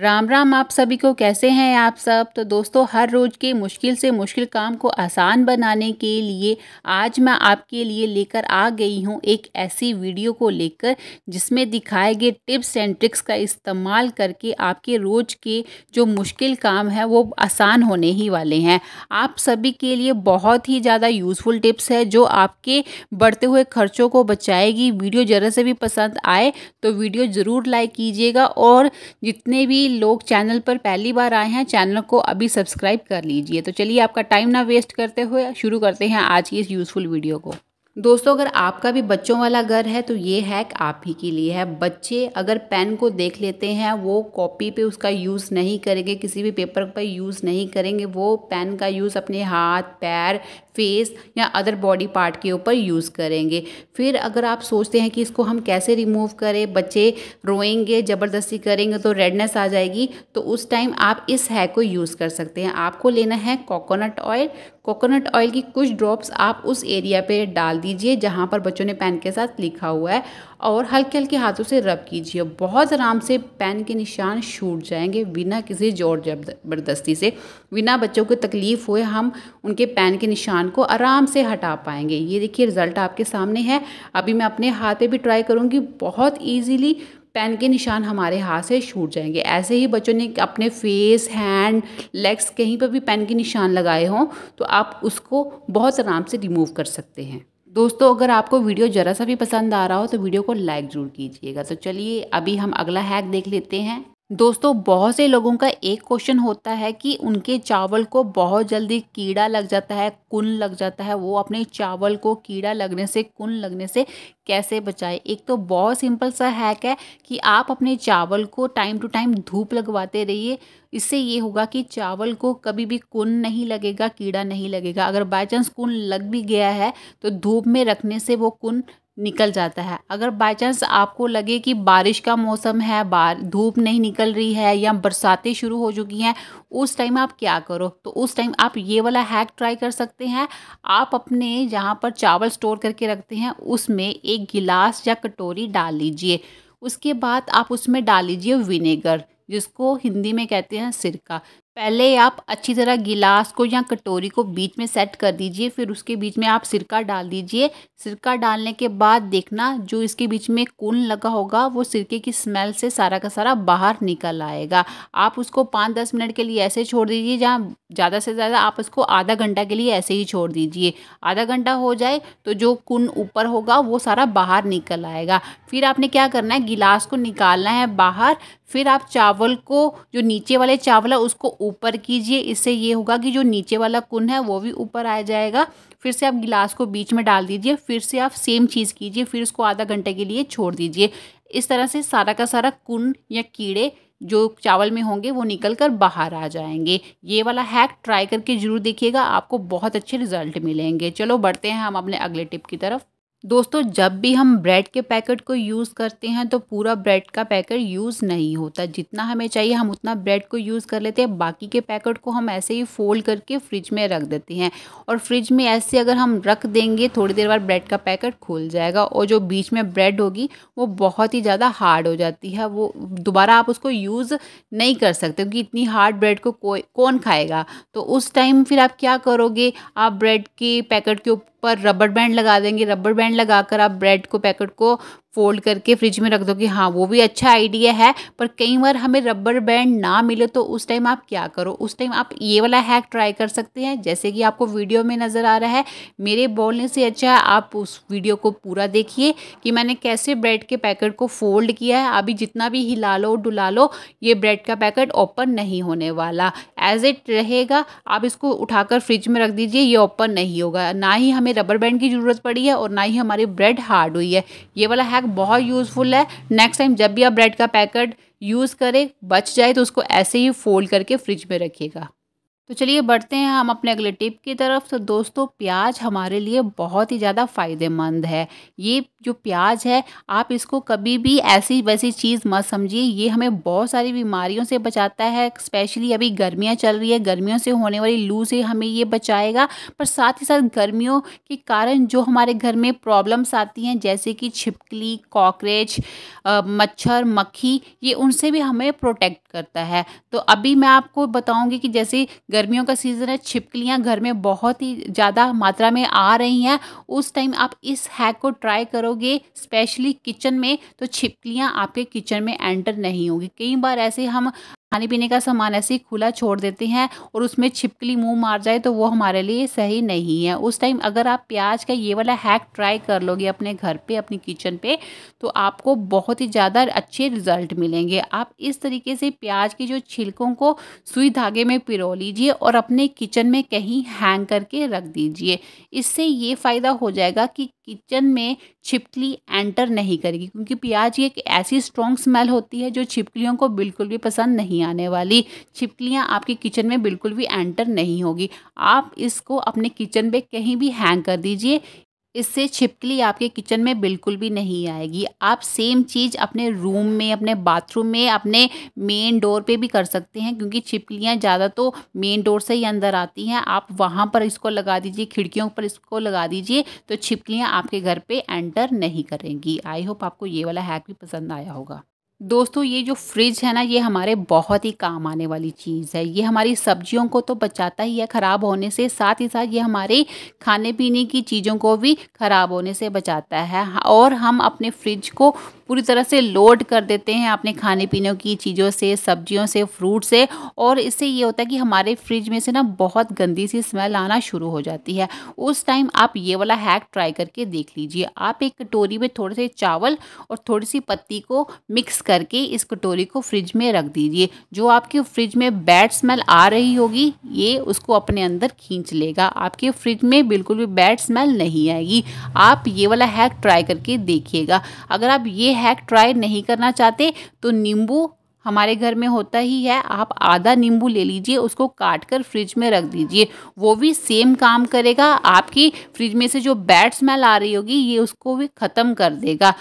राम राम आप सभी को कैसे हैं आप सब तो दोस्तों हर रोज़ के मुश्किल से मुश्किल काम को आसान बनाने के लिए आज मैं आपके लिए लेकर आ गई हूँ एक ऐसी वीडियो को लेकर जिसमें दिखाए गए टिप्स एंड ट्रिक्स का इस्तेमाल करके आपके रोज़ के जो मुश्किल काम है वो आसान होने ही वाले हैं आप सभी के लिए बहुत ही ज़्यादा यूज़फुल टिप्स है जो आपके बढ़ते हुए खर्चों को बचाएगी वीडियो ज़रा से भी पसंद आए तो वीडियो ज़रूर लाइक कीजिएगा और जितने भी लोग चैनल पर पहली बार आए हैं चैनल को अभी सब्सक्राइब कर लीजिए तो चलिए आपका टाइम ना वेस्ट करते हुए शुरू करते हैं आज की इस यूज़फुल वीडियो को दोस्तों अगर आपका भी बच्चों वाला घर है तो ये हैक आप ही के लिए है बच्चे अगर पेन को देख लेते हैं वो कॉपी पे उसका यूज़ नहीं करेंगे किसी भी पेपर पर यूज़ नहीं करेंगे वो पेन का यूज़ अपने हाथ पैर फेस या अदर बॉडी पार्ट के ऊपर यूज़ करेंगे फिर अगर आप सोचते हैं कि इसको हम कैसे रिमूव करें बच्चे रोएंगे ज़बरदस्ती करेंगे तो रेडनेस आ जाएगी तो उस टाइम आप इस हैक को यूज़ कर सकते हैं आपको लेना है कोकोनट ऑयल कोकोनट ऑयल की कुछ ड्रॉप्स आप उस एरिया पे डाल दीजिए जहाँ पर बच्चों ने पेन के साथ लिखा हुआ है और हल्के हल्के हाथों से रब कीजिए बहुत आराम से पेन के निशान छूट जाएंगे बिना किसी जोर जबरदस्ती से बिना बच्चों को तकलीफ़ हुए हम उनके पेन के निशान को आराम से हटा पाएंगे ये देखिए रिज़ल्ट आपके सामने है अभी मैं अपने हाथ पे भी ट्राई करूँगी बहुत ईजीली पेन के निशान हमारे हाथ से छूट जाएंगे ऐसे ही बच्चों ने अपने फेस हैंड लेग्स कहीं पर भी पेन के निशान लगाए हों तो आप उसको बहुत आराम से रिमूव कर सकते हैं दोस्तों अगर आपको वीडियो ज़रा सा भी पसंद आ रहा हो तो वीडियो को लाइक ज़रूर कीजिएगा तो चलिए अभी हम अगला हैक देख लेते हैं दोस्तों बहुत से लोगों का एक क्वेश्चन होता है कि उनके चावल को बहुत जल्दी कीड़ा लग जाता है कुन लग जाता है वो अपने चावल को कीड़ा लगने से कुन लगने से कैसे बचाए एक तो बहुत सिंपल सा हैक है कि आप अपने चावल को टाइम टू टाइम धूप लगवाते रहिए इससे ये होगा कि चावल को कभी भी कुन नहीं लगेगा कीड़ा नहीं लगेगा अगर बाई चांस कुन लग भी गया है तो धूप में रखने से वो कुन निकल जाता है अगर बाय चांस आपको लगे कि बारिश का मौसम है बार धूप नहीं निकल रही है या बरसातें शुरू हो चुकी हैं उस टाइम आप क्या करो तो उस टाइम आप ये वाला हैक ट्राई कर सकते हैं आप अपने जहाँ पर चावल स्टोर करके रखते हैं उसमें एक गिलास या कटोरी डाल लीजिए उसके बाद आप उसमें डाल लीजिए विनेगर जिसको हिंदी में कहते हैं सिरका पहले आप अच्छी तरह गिलास को या कटोरी को बीच में सेट कर दीजिए फिर उसके बीच में आप सिरका डाल दीजिए सिरका डालने के बाद देखना जो इसके बीच में कुन लगा होगा वो सिरके की स्मेल से सारा का सारा बाहर निकल आएगा आप उसको पाँच दस मिनट के लिए ऐसे छोड़ दीजिए जहाँ ज़्यादा से ज़्यादा आप उसको आधा घंटा के लिए ऐसे ही छोड़ दीजिए आधा घंटा हो जाए तो जो कुन ऊपर होगा वो सारा बाहर निकल आएगा फिर आपने क्या करना है गिलास को निकालना है बाहर फिर आप चावल को जो नीचे वाले चावल है उसको ऊपर कीजिए इससे ये होगा कि जो नीचे वाला कुन है वो भी ऊपर आ जाएगा फिर से आप गिलास को बीच में डाल दीजिए फिर से आप सेम चीज़ कीजिए फिर उसको आधा घंटे के लिए छोड़ दीजिए इस तरह से सारा का सारा कुन या कीड़े जो चावल में होंगे वो निकल कर बाहर आ जाएंगे ये वाला हैक ट्राई करके ज़रूर देखिएगा आपको बहुत अच्छे रिजल्ट मिलेंगे चलो बढ़ते हैं हम अपने अगले टिप की तरफ दोस्तों जब भी हम ब्रेड के पैकेट को यूज़ करते हैं तो पूरा ब्रेड का पैकेट यूज़ नहीं होता जितना हमें चाहिए हम उतना ब्रेड को यूज़ कर लेते हैं बाकी के पैकेट को हम ऐसे ही फोल्ड करके फ्रिज में रख देते हैं और फ्रिज में ऐसे अगर हम रख देंगे थोड़ी देर बाद ब्रेड का पैकेट खुल जाएगा और जो बीच में ब्रेड होगी वो बहुत ही ज़्यादा हार्ड हो जाती है वो दोबारा आप उसको यूज़ नहीं कर सकते क्योंकि इतनी हार्ड ब्रेड को कौन खाएगा तो उस टाइम फिर आप क्या करोगे आप ब्रेड के पैकेट के पर रबड़ बैंड लगा देंगे रबड़ बैंड लगाकर आप ब्रेड को पैकेट को फोल्ड करके फ्रिज में रख कि हाँ वो भी अच्छा आइडिया है पर कई बार हमें रबड़ बैंड ना मिले तो उस टाइम आप क्या करो उस टाइम आप ये वाला हैक ट्राई कर सकते हैं जैसे कि आपको वीडियो में नज़र आ रहा है मेरे बोलने से अच्छा है आप उस वीडियो को पूरा देखिए कि मैंने कैसे ब्रेड के पैकेट को फोल्ड किया है अभी जितना भी हिला लो डुला लो ये ब्रेड का पैकेट ओपन नहीं होने वाला एज इट रहेगा आप इसको उठाकर फ्रिज में रख दीजिए ये ओपन नहीं होगा ना ही हमें रबर बैंड की ज़रूरत पड़ी है और ना ही हमारी ब्रेड हार्ड हुई है ये वाला हैक बहुत यूज़फुल है नेक्स्ट टाइम जब भी आप ब्रेड का पैकेट यूज़ करें बच जाए तो उसको ऐसे ही फोल्ड करके फ्रिज में रखिएगा तो चलिए बढ़ते हैं हम अपने अगले टिप की तरफ तो दोस्तों प्याज हमारे लिए बहुत ही ज़्यादा फ़ायदेमंद है ये जो प्याज है आप इसको कभी भी ऐसी वैसी चीज़ मत समझिए ये हमें बहुत सारी बीमारियों से बचाता है स्पेशली अभी गर्मियाँ चल रही है गर्मियों से होने वाली लू से हमें ये बचाएगा पर साथ ही साथ गर्मियों के कारण जो हमारे घर में प्रॉब्लम्स आती हैं जैसे कि छिपकली कॉकरेच मच्छर मक्खी ये उनसे भी हमें प्रोटेक्ट करता है तो अभी मैं आपको बताऊँगी कि जैसे गर्मियों का सीज़न है छिपकलियाँ घर में बहुत ही ज़्यादा मात्रा में आ रही हैं उस टाइम आप इस हैक को ट्राई करोगे स्पेशली किचन में तो छिपकलियाँ आपके किचन में एंटर नहीं होगी कई बार ऐसे हम खाने पीने का सामान ऐसे ही खुला छोड़ देते हैं और उसमें छिपकली मुंह मार जाए तो वो हमारे लिए सही नहीं है उस टाइम अगर आप प्याज का ये वाला हैक ट्राई कर लोगे अपने घर पे अपनी किचन पे तो आपको बहुत ही ज़्यादा अच्छे रिजल्ट मिलेंगे आप इस तरीके से प्याज के जो छिलकों को सुई धागे में पिरो लीजिए और अपने किचन में कहीं हैंग करके रख दीजिए इससे ये फ़ायदा हो जाएगा कि किचन में छिपकली एंटर नहीं करेगी क्योंकि प्याज की एक ऐसी स्ट्रॉन्ग स्मेल होती है जो छिपकलियों को बिल्कुल भी पसंद नहीं आने वाली छिपकलियाँ आपके किचन में बिल्कुल भी एंटर नहीं होगी आप इसको अपने किचन में कहीं भी हैंग कर दीजिए इससे छिपकली आपके किचन में बिल्कुल भी नहीं आएगी आप सेम चीज़ अपने रूम में अपने बाथरूम में अपने मेन डोर पे भी कर सकते हैं क्योंकि छिपकलियाँ ज़्यादा तो मेन डोर से ही अंदर आती हैं आप वहाँ पर इसको लगा दीजिए खिड़कियों पर इसको लगा दीजिए तो छिपकलियाँ आपके घर पर एंटर नहीं करेंगी आई होप आपको ये वाला हैक भी पसंद आया होगा दोस्तों ये जो फ्रिज है ना ये हमारे बहुत ही काम आने वाली चीज़ है ये हमारी सब्जियों को तो बचाता ही है ख़राब होने से साथ ही साथ ये हमारे खाने पीने की चीज़ों को भी ख़राब होने से बचाता है और हम अपने फ्रिज को पूरी तरह से लोड कर देते हैं अपने खाने पीने की चीज़ों से सब्जियों से फ्रूट से और इससे ये होता है कि हमारे फ्रिज में से ना बहुत गंदी सी स्मेल आना शुरू हो जाती है उस टाइम आप ये वाला हैक ट्राई करके देख लीजिए आप एक कटोरी में थोड़े से चावल और थोड़ी सी पत्ती को मिक्स करके इस कटोरी को फ्रिज में रख दीजिए जो आपके फ्रिज में बैड स्मेल आ रही होगी ये उसको अपने अंदर खींच लेगा आपके फ्रिज में बिल्कुल भी बैड स्मेल नहीं आएगी आप ये वाला हैक ट्राई करके देखिएगा अगर आप ये हैक ट्राई नहीं करना चाहते तो नींबू हमारे घर में होता ही है आप आधा नींबू ले लीजिए उसको काट कर फ्रिज में रख दीजिए वो भी सेम काम करेगा आपकी फ्रिज में से जो बैड स्मेल आ रही होगी ये उसको भी ख़त्म कर देगा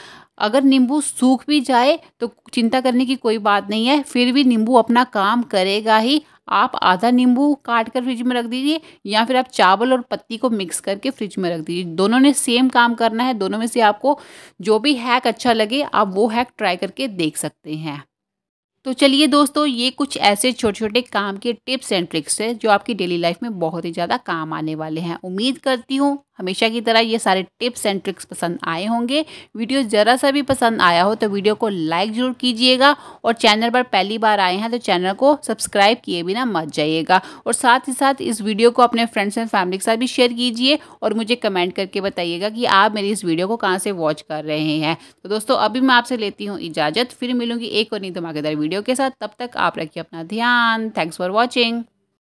अगर नींबू सूख भी जाए तो चिंता करने की कोई बात नहीं है फिर भी नींबू अपना काम करेगा ही आप आधा नींबू काट कर फ्रिज में रख दीजिए या फिर आप चावल और पत्ती को मिक्स करके फ्रिज में रख दीजिए दोनों ने सेम काम करना है दोनों में से आपको जो भी हैक अच्छा लगे आप वो हैक ट्राई करके देख सकते हैं तो चलिए दोस्तों ये कुछ ऐसे छोटे छोटे काम के टिप्स एंड ट्रिक्स हैं जो आपकी डेली लाइफ में बहुत ही ज़्यादा काम आने वाले हैं उम्मीद करती हूँ हमेशा की तरह ये सारे टिप्स एंड ट्रिक्स पसंद आए होंगे वीडियो ज़रा सा भी पसंद आया हो तो वीडियो को लाइक ज़रूर कीजिएगा और चैनल पर पहली बार आए हैं तो चैनल को सब्सक्राइब किए बिना मत जाइएगा और साथ ही साथ इस वीडियो को अपने फ्रेंड्स एंड फैमिली के साथ भी शेयर कीजिए और मुझे कमेंट करके बताइएगा कि आप मेरी इस वीडियो को कहाँ से वॉच कर रहे हैं तो दोस्तों अभी मैं आपसे लेती हूँ इजाज़त फिर मिलूंगी एक और नहीं धमाकेदार वीडियो के साथ तब तक आप रखिए अपना ध्यान थैंक्स फॉर वॉचिंग